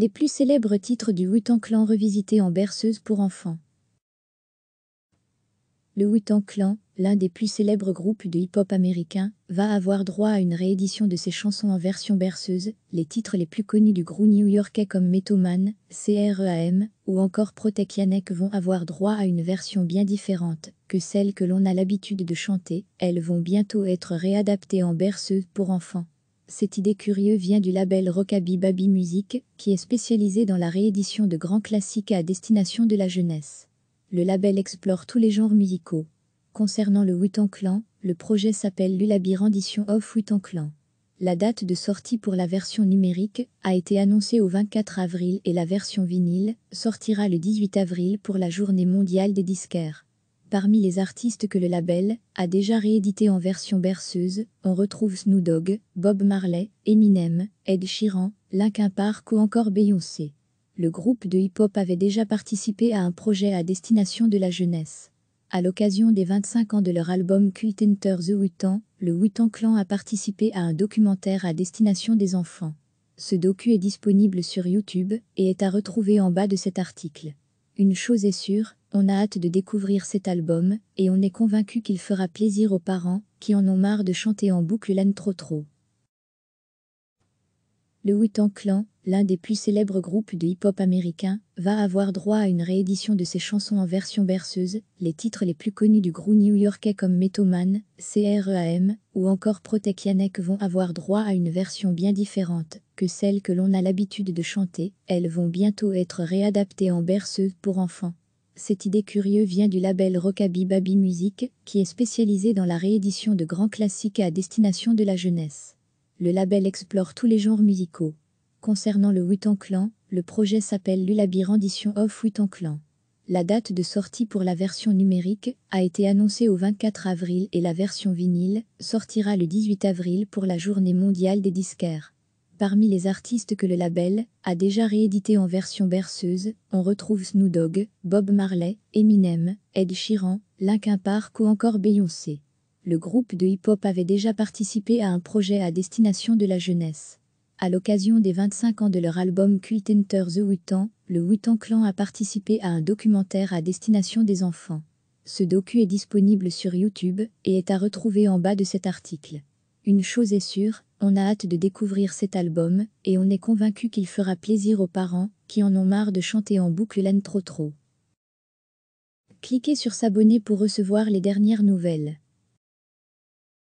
les plus célèbres titres du Wu-Tang Clan revisités en berceuse pour enfants. Le wu Clan, l'un des plus célèbres groupes de hip-hop américain, va avoir droit à une réédition de ses chansons en version berceuse, les titres les plus connus du groupe new-yorkais comme Metoman, CREAM ou encore Protect Yannick vont avoir droit à une version bien différente que celle que l'on a l'habitude de chanter, elles vont bientôt être réadaptées en berceuse pour enfants. Cette idée curieuse vient du label Rockabi Baby Music, qui est spécialisé dans la réédition de grands classiques à destination de la jeunesse. Le label explore tous les genres musicaux. Concernant le Wu-Tang Clan, le projet s'appelle Lulabi Rendition of Wu-Tang Clan. La date de sortie pour la version numérique a été annoncée au 24 avril et la version vinyle sortira le 18 avril pour la journée mondiale des disquaires. Parmi les artistes que le label a déjà réédité en version berceuse, on retrouve Snoop Dogg, Bob Marley, Eminem, Ed Sheeran, Linkin Park ou encore Beyoncé. Le groupe de hip-hop avait déjà participé à un projet à destination de la jeunesse. À l'occasion des 25 ans de leur album Quit Enter the Wutan, le Wutan Clan a participé à un documentaire à destination des enfants. Ce docu est disponible sur YouTube et est à retrouver en bas de cet article. Une chose est sûre, on a hâte de découvrir cet album et on est convaincu qu'il fera plaisir aux parents qui en ont marre de chanter en boucle l'âne trop trop. Le Wu-Tang Clan, l'un des plus célèbres groupes de hip-hop américain, va avoir droit à une réédition de ses chansons en version berceuse, les titres les plus connus du groupe new-yorkais comme Metoman, CREAM ou encore Protect Yannick vont avoir droit à une version bien différente que celle que l'on a l'habitude de chanter, elles vont bientôt être réadaptées en berceuse pour enfants. Cette idée curieuse vient du label Rockabi Baby Music, qui est spécialisé dans la réédition de grands classiques à destination de la jeunesse. Le label explore tous les genres musicaux. Concernant le Wu-Tang Clan, le projet s'appelle l'ULABI Rendition of Wu-Tang Clan. La date de sortie pour la version numérique a été annoncée au 24 avril et la version vinyle sortira le 18 avril pour la journée mondiale des disquaires. Parmi les artistes que le label a déjà réédité en version berceuse, on retrouve Snoop Dogg, Bob Marley, Eminem, Ed Sheeran, Linkin Park ou encore Beyoncé. Le groupe de hip-hop avait déjà participé à un projet à destination de la jeunesse. À l'occasion des 25 ans de leur album Cult Enter the Wootan, le Wootan Clan a participé à un documentaire à destination des enfants. Ce docu est disponible sur YouTube et est à retrouver en bas de cet article. Une chose est sûre, on a hâte de découvrir cet album, et on est convaincu qu'il fera plaisir aux parents, qui en ont marre de chanter en boucle l'âne trop trop. Cliquez sur s'abonner pour recevoir les dernières nouvelles.